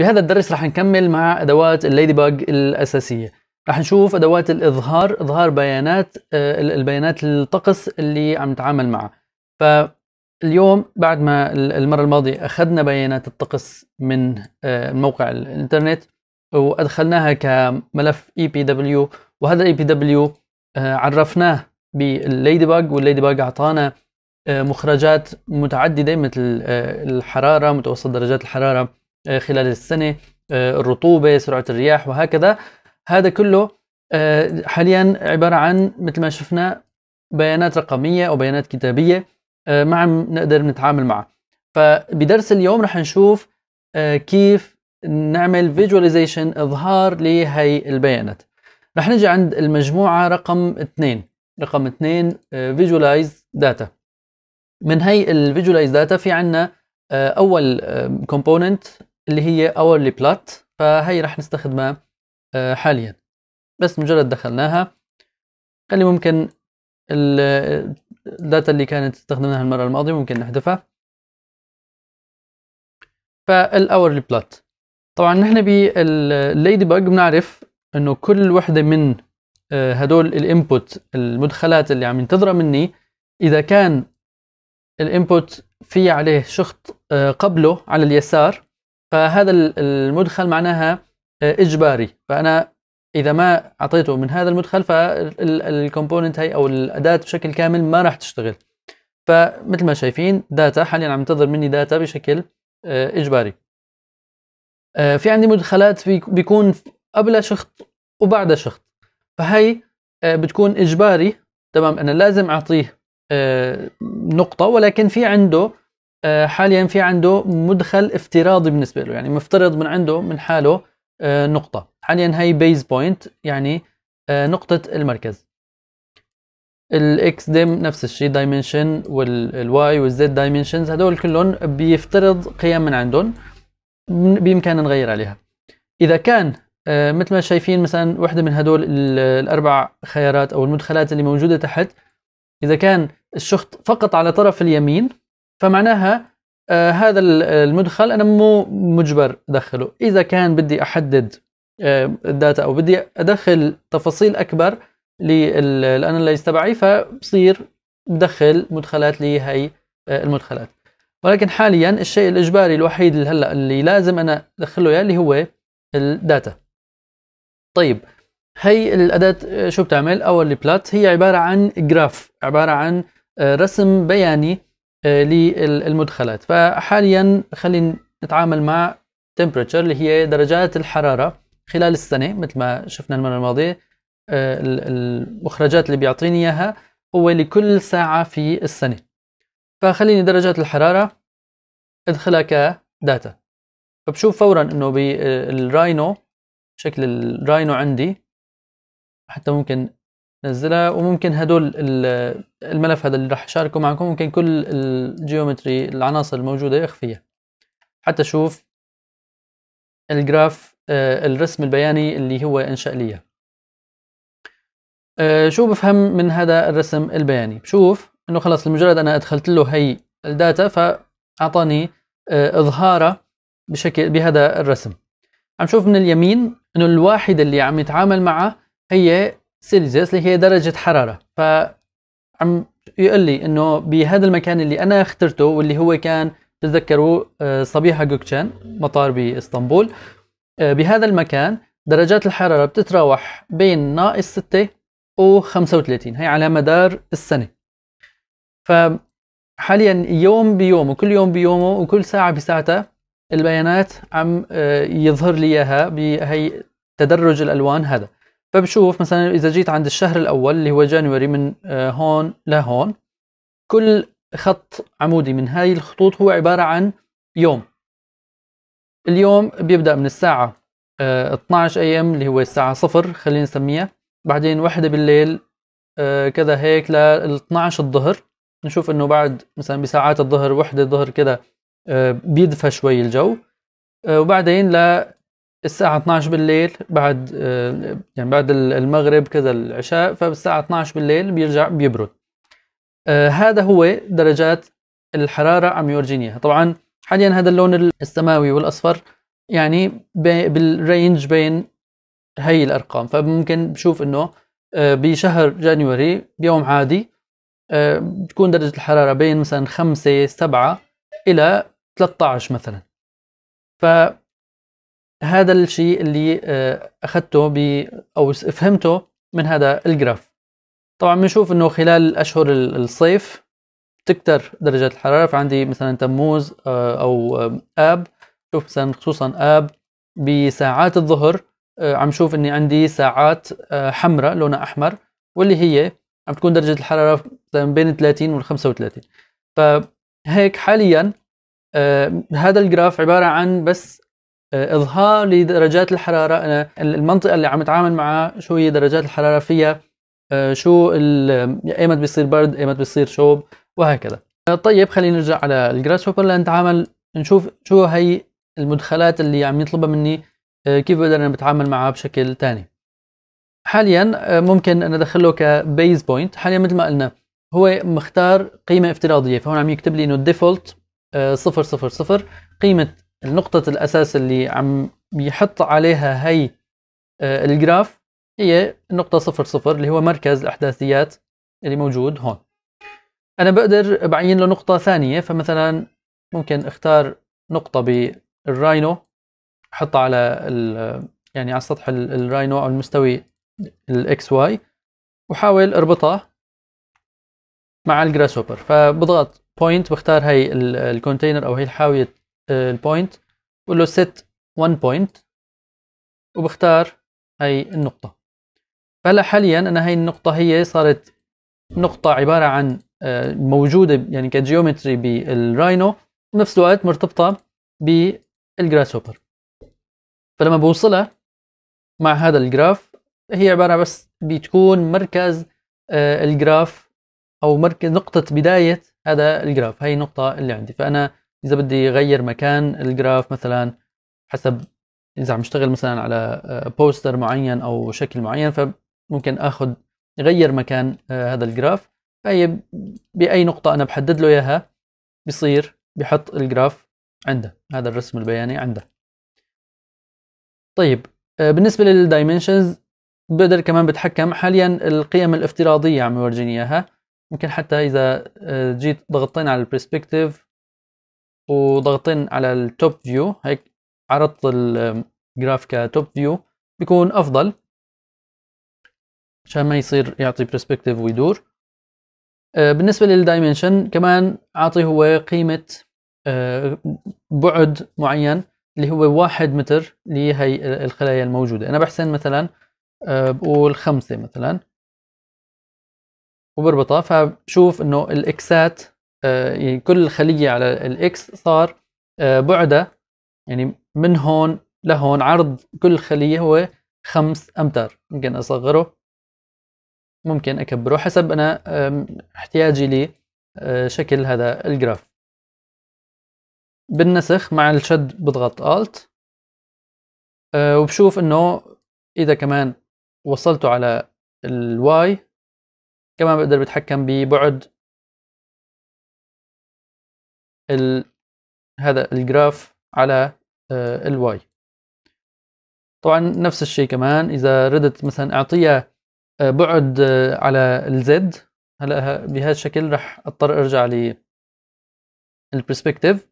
بهذا الدرس راح نكمل مع ادوات الليدي باج الاساسيه راح نشوف ادوات الاظهار اظهار بيانات آه، البيانات الطقس اللي عم نتعامل معها فاليوم بعد ما المره الماضيه اخذنا بيانات الطقس من آه، موقع الانترنت وادخلناها كملف اي بي دبليو وهذا الاي بي دبليو عرفناه بالليدي باج والليدي باج اعطانا آه، مخرجات متعدده مثل الحراره متوسط درجات الحراره آه، خلال السنه آه، الرطوبه سرعه الرياح وهكذا هذا كله آه، حاليا عباره عن مثل ما شفنا بيانات رقميه او بيانات كتابيه ما عم نقدر نتعامل معها فبدرس اليوم رح نشوف كيف نعمل فيجواليزيشن اظهار لهي البيانات رح نجي عند المجموعه رقم 2 رقم 2 فيجواليز داتا من هي الفيجواليز داتا في عندنا اول كومبوننت اللي هي اورلي بلات فهي راح نستخدمها آه، حاليا بس مجرد دخلناها اللي ممكن الداتا اللي كانت استخدمناها المرة الماضية ممكن نحذفها فالاورلي بلات طبعا نحن بالليدي باج بنعرف انه كل وحدة من آه، هدول الانبوت المدخلات اللي عم ينتظرها مني اذا كان الانبوت في عليه شخط آه، قبله على اليسار فهذا المدخل معناها آه، اجباري فانا اذا ما اعطيته من هذا المدخل فالكومبوننت هي او الاداه بشكل كامل ما راح تشتغل فمثل ما شايفين داتا حاليا عم تنتظر مني داتا بشكل آه، اجباري آه، في عندي مدخلات بيكون قبل شخط وبعد شخط فهي بتكون اجباري تمام انا لازم اعطيه نقطه ولكن في عنده آه، حاليا في عنده مدخل افتراضي بالنسبه له يعني مفترض من عنده من حاله آه، نقطه حاليا هي بيز بوينت يعني آه، نقطه المركز الاكس ديم نفس الشيء دايمنشن والواي والزد دايمنشنز هدول كلهم بيفترض قيم من عندهم بامكاننا نغير عليها اذا كان مثل ما شايفين مثلا وحده من هدول الاربع خيارات او المدخلات اللي موجوده تحت اذا كان الشخط فقط على طرف اليمين فمعناها آه هذا المدخل انا مو مجبر ادخله اذا كان بدي احدد آه الداتا او بدي ادخل تفاصيل اكبر للاناليز تبعي فبصير بدخل مدخلات لهي آه، المدخلات ولكن حاليا الشيء الاجباري الوحيد اللي هلا اللي لازم انا ادخله اياه اللي يعني هو الداتا طيب هي الاداه آه، شو بتعمل اول بلات هي عباره عن جراف عباره عن آه، رسم بياني آه، للمدخلات فحاليا خلينا نتعامل مع temperature اللي هي درجات الحرارة خلال السنة مثل ما شفنا المرة الماضية آه، المخرجات اللي بيعطيني إياها هو لكل ساعة في السنة فخليني درجات الحرارة ادخلها كداتا فبشوف فورا انه بالراينو آه، شكل الراينو عندي حتى ممكن نزلها وممكن هدول الملف هذا اللي راح اشاركه معكم ممكن كل الجيومتري العناصر الموجوده اخفيها حتى اشوف الجراف آه، الرسم البياني اللي هو انشا لي اياه شو بفهم من هذا الرسم البياني بشوف انه خلاص لمجرد انا ادخلت له هي الداتا فاعطاني آه، اظهاره اظهارها بشكل بهذا الرسم عم شوف من اليمين انه الواحده اللي عم يتعامل معها هي سيليزيوس اللي هي درجة حرارة فعم يقول لي انه بهذا المكان اللي انا اخترته واللي هو كان تذكروا آه، صبيحة جوكشان مطار باسطنبول آه، بهذا المكان درجات الحرارة بتتراوح بين ناقص 6 و 35 هي على مدار السنة فحاليا يوم بيومه وكل يوم بيومه وكل ساعة بساعتها البيانات عم آه، يظهر لي اياها بهي تدرج الالوان هذا فبشوف مثلا اذا جيت عند الشهر الاول اللي هو جانوري من آه، هون لهون كل خط عمودي من هاي الخطوط هو عباره عن يوم اليوم بيبدا من الساعه 12 آه، أيام اللي هو الساعه صفر خلينا نسميها بعدين واحدة بالليل آه، كذا هيك لل 12 الظهر نشوف انه بعد مثلا بساعات الظهر وحدة الظهر كذا بيدفى شوي الجو وبعدين ل الساعة 12 بالليل بعد آه، يعني بعد المغرب كذا العشاء فبالساعة 12 بالليل بيرجع بيبرد آه، هذا هو درجات الحرارة عم يورجيني اياها طبعا حاليا هذا اللون السماوي والاصفر يعني بالرينج بين هي الارقام فممكن بشوف انه آه، بشهر جانوري بيوم عادي تكون درجة الحرارة بين مثلا خمسة سبعة إلى 13 مثلا ف هذا الشيء اللي آه، اخذته ب او فهمته من هذا الجراف طبعا بنشوف انه خلال اشهر الصيف تكتر درجات الحراره فعندي مثلا تموز آه، او آه، اب شوف مثلا خصوصا اب بساعات الظهر عم شوف اني عندي ساعات حمراء لونها احمر واللي هي عم تكون درجه الحراره مثلا بين 30 وال 35 فهيك حاليا هذا الجراف عباره عن بس آه، اظهار لدرجات الحراره انا المنطقه اللي عم اتعامل معها شو هي درجات الحراره فيها آه، شو ايمت بيصير برد ايمت بيصير شوب وهكذا آه، طيب خلينا نرجع على الجراس هوبر لنتعامل نشوف شو هي المدخلات اللي عم يطلبها مني كيف بقدر انا بتعامل معها بشكل ثاني حاليا ممكن انا ادخله كبيز بوينت حاليا مثل ما قلنا هو مختار قيمه افتراضيه فهون عم يكتب لي انه الديفولت 000 قيمه النقطة الأساس اللي عم يحط عليها هي آه، الجراف هي النقطة صفر صفر اللي هو مركز الأحداثيات اللي موجود هون أنا بقدر بعين له نقطة ثانية فمثلا ممكن اختار نقطة بالراينو حط على يعني على سطح الراينو أو المستوي الاكس واي وحاول اربطها مع الجراسوبر فبضغط بوينت بختار هي الكونتينر أو هي الحاوية آه، البوينت بقول له set one point وبختار هي النقطة فهلا حاليا أنا هي النقطة هي صارت نقطة عبارة عن آه، موجودة يعني كجيومتري بالراينو وبنفس الوقت مرتبطة بالجراس هوبر فلما بوصلها مع هذا الجراف هي عبارة بس بتكون مركز آه، الجراف أو مركز نقطة بداية هذا الجراف هي النقطة اللي عندي فأنا اذا بدي اغير مكان الجراف مثلا حسب اذا عم اشتغل مثلا على بوستر آه، معين او شكل معين فممكن اخذ غير مكان آه، هذا الجراف فهي باي نقطه انا بحدد له اياها بصير بحط الجراف عنده هذا الرسم البياني عنده طيب آه، بالنسبه للدايمنشنز بقدر كمان بتحكم حاليا القيم الافتراضيه عم يورجيني اياها ممكن حتى اذا جيت ضغطين على البرسبكتيف وضغطين على التوب فيو هيك عرضت الجراف كتوب فيو بيكون افضل عشان ما يصير يعطي برسبكتيف ويدور آه، بالنسبه للدايمنشن كمان اعطي هو قيمه آه، بعد معين اللي هو واحد متر لهي الخلايا الموجوده انا بحسن مثلا آه، بقول خمسة مثلا وبربطها فبشوف انه الاكسات آه، يعني كل خليه على الاكس صار آه، بعده يعني من هون لهون عرض كل خليه هو 5 امتار ممكن اصغره ممكن اكبره حسب انا احتياجي لشكل آه، هذا الجراف بالنسخ مع الشد بضغط الت وبشوف انه اذا كمان وصلته على الواي كمان بقدر بتحكم ببعد ال هذا الجراف على آه، الواي طبعا نفس الشيء كمان اذا ردت مثلا اعطيها آه، بعد آه، على الزد هلا بهذا الشكل راح اضطر ارجع ل البرسبكتيف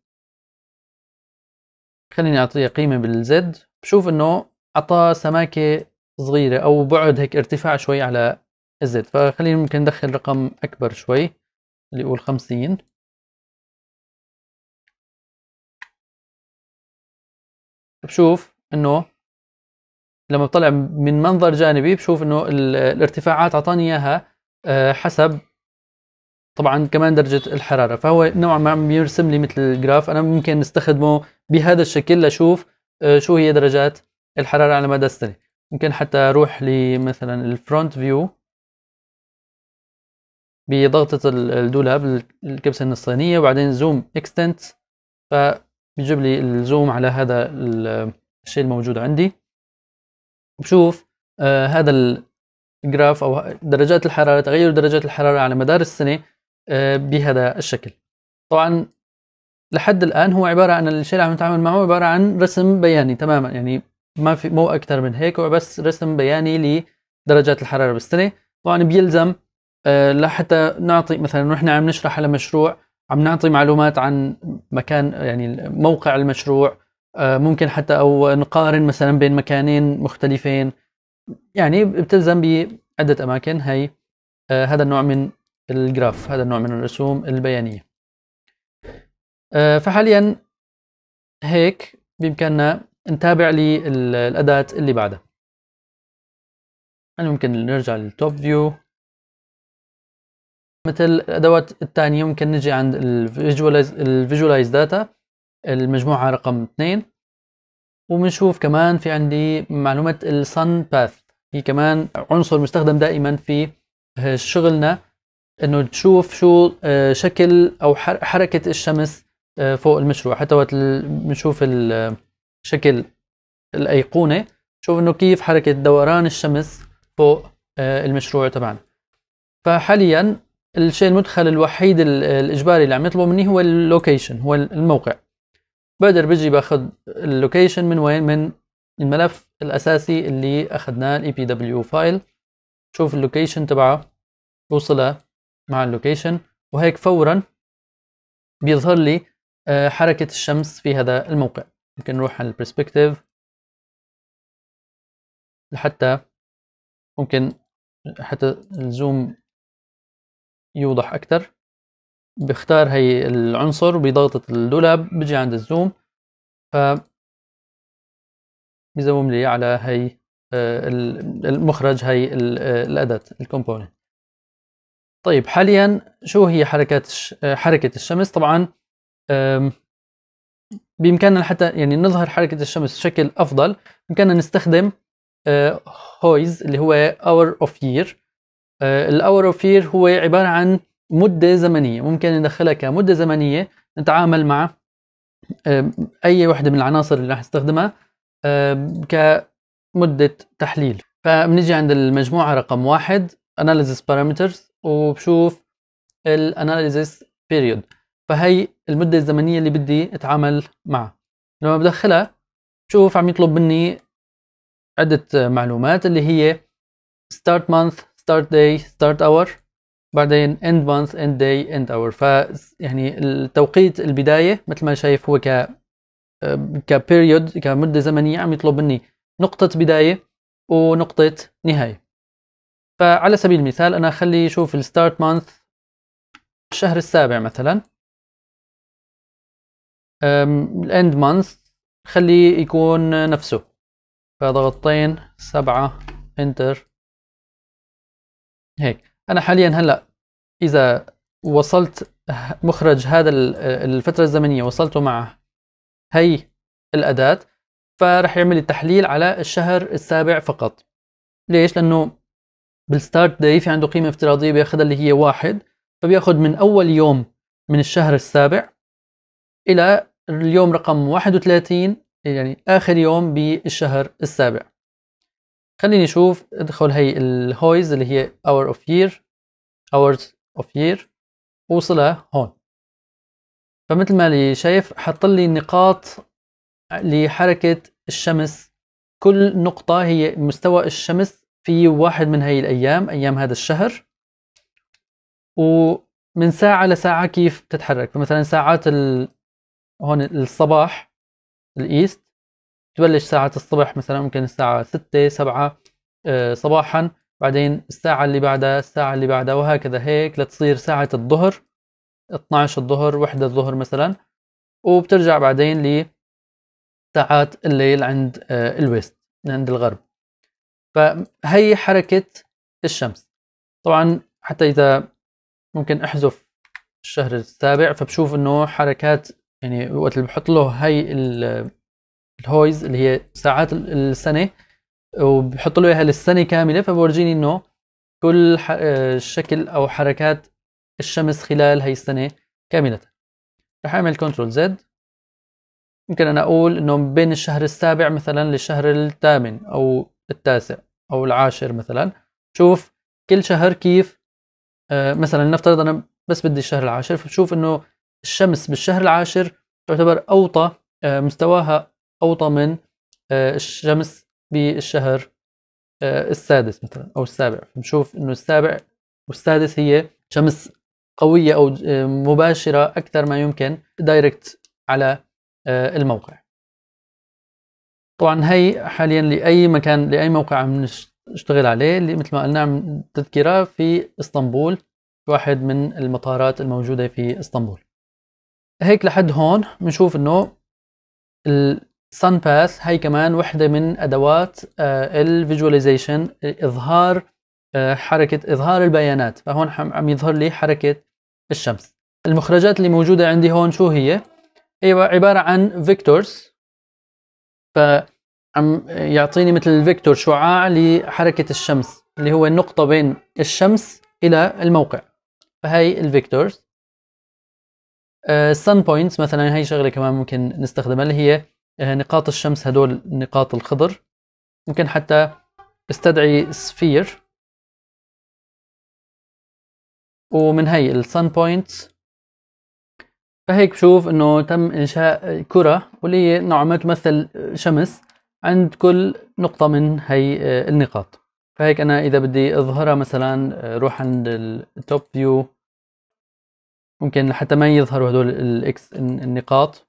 خليني اعطيها قيمه بالزد بشوف انه اعطاه سماكه صغيره او بعد هيك ارتفاع شوي على الزد فخليني ممكن ندخل رقم اكبر شوي اللي يقول 50 بشوف انه لما بطلع من منظر جانبي بشوف انه الارتفاعات اعطاني اياها آه، حسب طبعا كمان درجه الحراره فهو نوعا ما عم يرسم لي مثل الجراف انا ممكن استخدمه بهذا الشكل لاشوف آه، شو هي درجات الحراره على مدى السنه ممكن حتى اروح لمثلا الفرونت فيو بضغطة الدولاب الكبسة النصانيه وبعدين زوم اكستنت ف بيجيب لي الزوم على هذا الشيء الموجود عندي بشوف آه هذا الجراف او درجات الحراره تغير درجات الحراره على مدار السنه آه بهذا الشكل طبعا لحد الان هو عباره عن الشيء اللي عم نتعامل معه عباره عن رسم بياني تماما يعني ما في مو اكثر من هيك هو بس رسم بياني لدرجات الحراره بالسنه طبعا بيلزم آه لحتى نعطي مثلا ونحن عم نشرح على مشروع عم نعطي معلومات عن مكان يعني موقع المشروع آه، ممكن حتى او نقارن مثلا بين مكانين مختلفين يعني بتلزم بعده اماكن هي آه، هذا النوع من الجراف هذا النوع من الرسوم البيانيه آه، فحاليا هيك بامكاننا نتابع للاداه اللي بعدها يعني ممكن نرجع للتوب فيو مثل الادوات الثانيه ممكن نجي عند الفيجواليز داتا المجموعه رقم 2 وبنشوف كمان في عندي معلومه السن باث هي كمان عنصر مستخدم دائما في شغلنا انه تشوف شو آه، شكل او حركه الشمس آه، فوق المشروع حتى وقت بنشوف شكل الايقونه شوف انه كيف حركه دوران الشمس فوق آه، المشروع تبعنا فحاليا الشيء المدخل الوحيد الاجباري اللي عم يطلبوا مني هو اللوكيشن هو الموقع بقدر بجي باخذ اللوكيشن من وين من الملف الاساسي اللي اخذناه الاي بي e دبليو فايل شوف اللوكيشن تبعه بوصلها مع اللوكيشن وهيك فورا بيظهر لي آه، حركة الشمس في هذا الموقع ممكن نروح على البرسبكتيف لحتى ممكن حتى الزوم يوضح أكثر بختار هي العنصر بضغطة الدولاب بيجي عند الزوم ف بزوم لي على هي آه، المخرج هي آه، الأداة الكومبوننت طيب حاليا شو هي حركات آه، حركة الشمس طبعا بإمكاننا حتى يعني نظهر حركة الشمس بشكل أفضل بإمكاننا نستخدم هويز اللي هو hour of year آه، الاور اوف يير هو عباره عن مده زمنيه ممكن ندخلها كمده زمنيه نتعامل مع آه، اي وحده من العناصر اللي رح نستخدمها آه، كمده تحليل فبنيجي عند المجموعه رقم واحد analysis parameters وبشوف الاناليزيس بيريود فهي المدة الزمنية اللي بدي اتعامل معها لما بدخلها بشوف عم يطلب مني عدة معلومات اللي هي start month start day start hour بعدين end month end day end hour ف يعني التوقيت البدايه مثل ما شايف هو ك كبيريود كمده زمنيه عم يطلب مني نقطه بدايه ونقطه نهايه فعلى سبيل المثال انا خلي شوف ال start month الشهر السابع مثلا ال end month خليه يكون نفسه فضغطتين سبعة انتر هيك انا حاليا هلا اذا وصلت مخرج هذا الفتره الزمنيه وصلته مع هي الاداه فرح يعمل التحليل على الشهر السابع فقط ليش لانه بالستارت داي في عنده قيمه افتراضيه بياخذها اللي هي واحد فبياخذ من اول يوم من الشهر السابع الى اليوم رقم 31 يعني اخر يوم بالشهر السابع خليني اشوف ادخل هي الهويز اللي هي اور اوف يير اورز اوف يير وصلها هون فمثل ما لي شايف حط لي نقاط لحركة الشمس كل نقطة هي مستوى الشمس في واحد من هي الأيام أيام هذا الشهر ومن ساعة لساعة كيف بتتحرك فمثلا ساعات ال... هون الصباح الإيست تبلش ساعة الصبح مثلا ممكن الساعة ستة سبعة آه، صباحا بعدين الساعة اللي بعدها الساعة اللي بعدها وهكذا هيك لتصير ساعة الظهر 12 الظهر وحدة الظهر مثلا وبترجع بعدين لساعات الليل عند آه، الويست عند الغرب فهي حركة الشمس طبعا حتى إذا ممكن أحذف الشهر السابع فبشوف إنه حركات يعني وقت اللي بحط له هي الهويز اللي هي ساعات السنه وبحط له اياها للسنه كامله فبورجيني انه كل آه، شكل او حركات الشمس خلال هي السنه كامله رح اعمل كنترول زد ممكن انا اقول انه بين الشهر السابع مثلا للشهر الثامن او التاسع او العاشر مثلا شوف كل شهر كيف آه، مثلا نفترض انا بس بدي الشهر العاشر فبشوف انه الشمس بالشهر العاشر تعتبر اوطى آه، مستواها أوطى من آه، الشمس بالشهر آه، السادس مثلا أو السابع بنشوف إنه السابع والسادس هي شمس قوية أو آه، مباشرة أكثر ما يمكن دايركت على الموقع طبعا هي حاليا لأي مكان لأي موقع عم نشتغل عليه اللي مثل ما قلنا عم تذكرة في اسطنبول واحد من المطارات الموجودة في اسطنبول هيك لحد هون بنشوف انه سان باث هي كمان وحده من ادوات آه، الفيجواليزيشن اظهار آه، حركه اظهار البيانات فهون عم يظهر لي حركه الشمس المخرجات اللي موجوده عندي هون شو هي هي أيوة، عباره عن فيكتورز ف عم يعطيني مثل الفيكتور شعاع لحركه الشمس اللي هو النقطه بين الشمس الى الموقع فهي الفيكتورز السن بوينتس مثلا هي شغله كمان ممكن نستخدمها اللي هي آه، نقاط الشمس هدول نقاط الخضر ممكن حتى استدعي سفير ومن هي السن بوينتس فهيك بشوف انه تم انشاء كرة واللي هي نوعا ما تمثل شمس عند كل نقطة من هي آه، النقاط فهيك انا اذا بدي اظهرها مثلا آه، روح عند التوب فيو ممكن حتى ما يظهروا هدول الاكس النقاط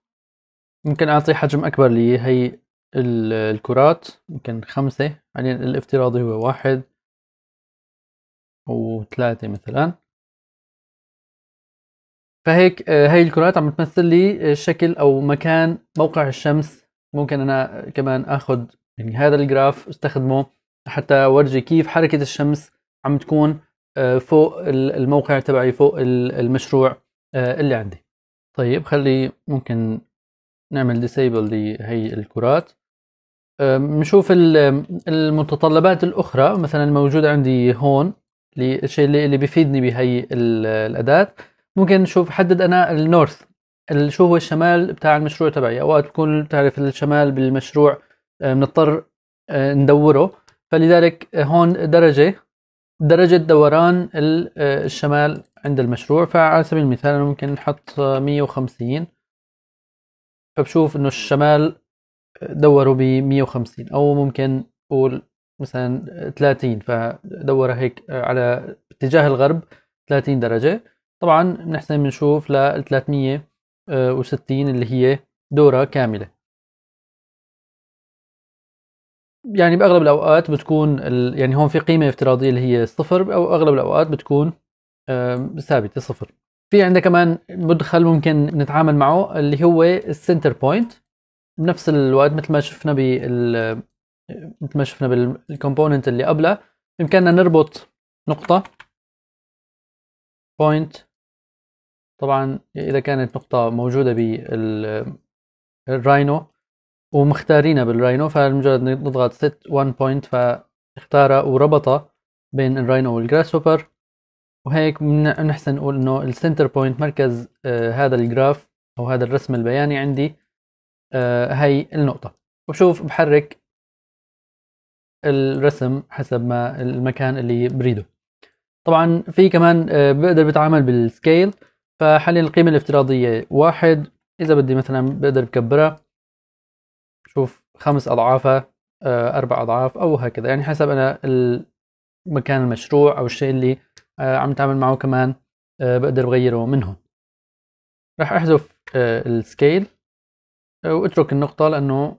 ممكن اعطي حجم اكبر لي هي الكرات يمكن خمسة يعني الافتراضي هو واحد وثلاثة مثلا فهيك هاي آه، الكرات عم تمثل لي شكل او مكان موقع الشمس ممكن انا كمان اخذ يعني هذا الجراف استخدمه حتى اورجي كيف حركة الشمس عم تكون آه، فوق الموقع تبعي فوق المشروع آه، اللي عندي طيب خلي ممكن نعمل ديسيبل لهي الكرات نشوف المتطلبات الاخرى مثلا الموجوده عندي هون الشيء اللي بيفيدني بهي الاداه ممكن نشوف حدد انا النورث شو هو الشمال بتاع المشروع تبعي اوقات بكون بتعرف الشمال بالمشروع أه، بنضطر أه، ندوره فلذلك هون درجه درجة دوران أه، الشمال عند المشروع فعلى سبيل المثال ممكن نحط 150 فبشوف انه الشمال دوروا ب 150 او ممكن قول مثلا 30 فدور هيك على اتجاه الغرب 30 درجة طبعا بنحسن بنشوف ل 360 اللي هي دورة كاملة يعني بأغلب الأوقات بتكون ال... يعني هون في قيمة افتراضية اللي هي صفر أو أغلب الأوقات بتكون ثابتة صفر في عندنا كمان مدخل ممكن نتعامل معه اللي هو السنتر بوينت بنفس الوقت مثل ما شفنا بال مثل ما شفنا بالكومبوننت اللي قبلها بامكاننا نربط نقطه بوينت طبعا اذا كانت نقطه موجوده بالراينو ومختارينها بالراينو فمجرد نضغط set one point فاختارها وربطها بين الراينو والجراس هوبر وهيك نحسن نقول انه السنتر بوينت مركز آه، هذا الجراف او هذا الرسم البياني عندي آه، هي النقطة وشوف بحرك الرسم حسب ما المكان اللي بريده طبعا في كمان آه، بقدر بتعامل بالسكيل فحاليا القيمة الافتراضية واحد اذا بدي مثلا بقدر بكبرها شوف خمس اضعافها اربع اضعاف او هكذا يعني حسب انا مكان المشروع او الشيء اللي آه، عم تعمل معه كمان آه، بقدر بغيره هون راح احذف آه، السكيل واترك النقطة لأنه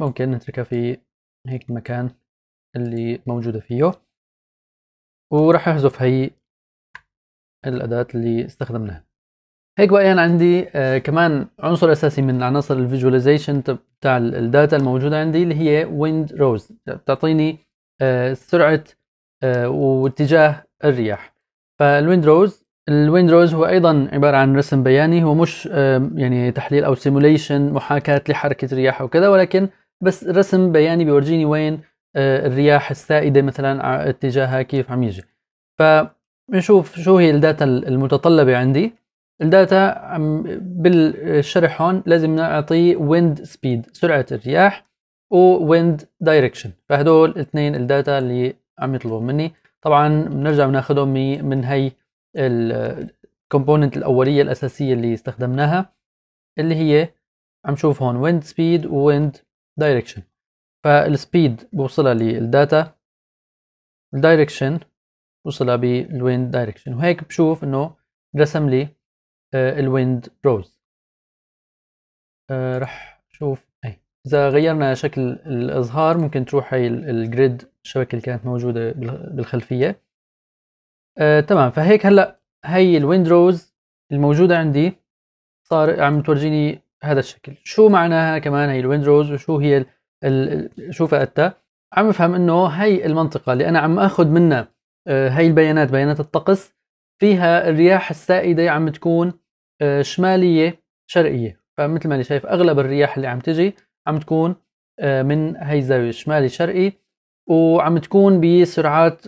ممكن نتركها في هيك المكان اللي موجودة فيه وراح احذف هي الأداة اللي استخدمناها هيك بقى يعني عندي آه كمان عنصر أساسي من عناصر الفيجواليزيشن بتاع الداتا الموجودة عندي اللي هي ويند روز بتعطيني آه سرعة آه واتجاه الرياح فالويندروز الويندروز هو ايضا عباره عن رسم بياني هو مش يعني تحليل او سيموليشن محاكاه لحركه رياح وكذا ولكن بس رسم بياني بيورجيني وين آه، الرياح السائده مثلا اتجاهها كيف عم يجي فبنشوف شو هي الداتا المتطلبه عندي الداتا بالشرح هون لازم نعطيه ويند سبيد سرعه الرياح وويند دايركشن فهدول الاثنين الداتا اللي عم يطلبوا مني طبعا بنرجع بناخذهم من هي الكومبوننت الاوليه الاساسيه اللي استخدمناها اللي هي عم نشوف هون ويند سبيد ويند دايركشن فالسبيد بوصلها للداتا الدايركشن بوصلها بالويند دايركشن وهيك بشوف انه رسم لي آه، الويند بروز آه، رح شوف اذا غيرنا شكل الازهار ممكن تروح هي الجريد الشبكه اللي كانت موجوده بالخلفيه آه تمام فهيك هلا هي الويندروز الموجوده عندي صار عم تورجيني هذا الشكل شو معناها كمان هي الويندروز وشو هي الـ الـ شو فائدتها عم افهم انه هي المنطقه اللي انا عم اخذ منها آه، هاي هي البيانات بيانات الطقس فيها الرياح السائده عم تكون آه، شماليه شرقيه فمثل ما انا شايف اغلب الرياح اللي عم تجي عم تكون آه، من هي الزاوية الشمالي شرقي وعم تكون بسرعات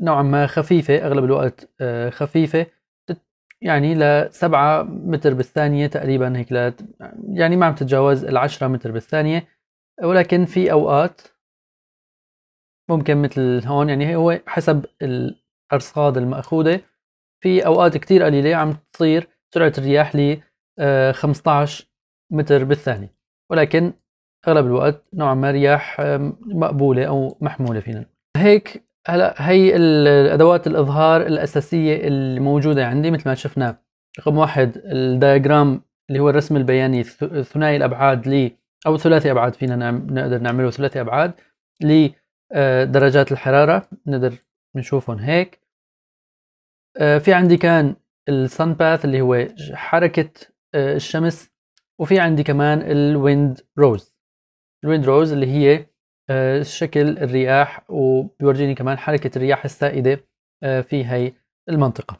نوعا ما خفيفة أغلب الوقت آه، خفيفة يعني لسبعة متر بالثانية تقريبا هيك يعني ما عم تتجاوز العشرة متر بالثانية ولكن في أوقات ممكن مثل هون يعني هو حسب الأرصاد المأخوذة في أوقات كتير قليلة عم تصير سرعة الرياح ل 15 آه، متر بالثانية ولكن اغلب الوقت نوعا ما رياح مقبوله او محموله فينا هيك هلا هي الادوات الاظهار الاساسيه الموجوده عندي مثل ما شفنا رقم واحد الدايجرام اللي هو الرسم البياني ثنائي الابعاد لي او ثلاثي ابعاد فينا نعم-، نقدر نعمله ثلاثي ابعاد لدرجات آه، الحراره نقدر نشوفهم هيك آه، في عندي كان السن باث اللي هو حركه آه، الشمس وفي عندي كمان الويند روز الويند روز اللي هي آه، شكل الرياح وبيورجيني كمان حركة الرياح السائدة آه، في هي المنطقة